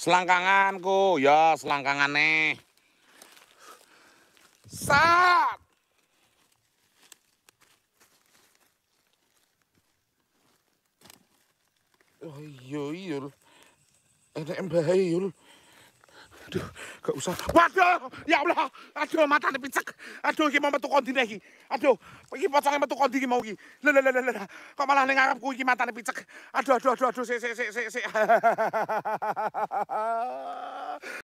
Selangkangan ku, ya selangkangan nih saat Oh iya iya enak mbae yul aduh gak usah waduh ya Allah aduh mata matane picek aduh iki mau metu kondi iki aduh iki poconge metu kondi iki mau iki lho lho lho kok malah ning ngarepku mata matane picek aduh aduh aduh aduh si, si, si, sik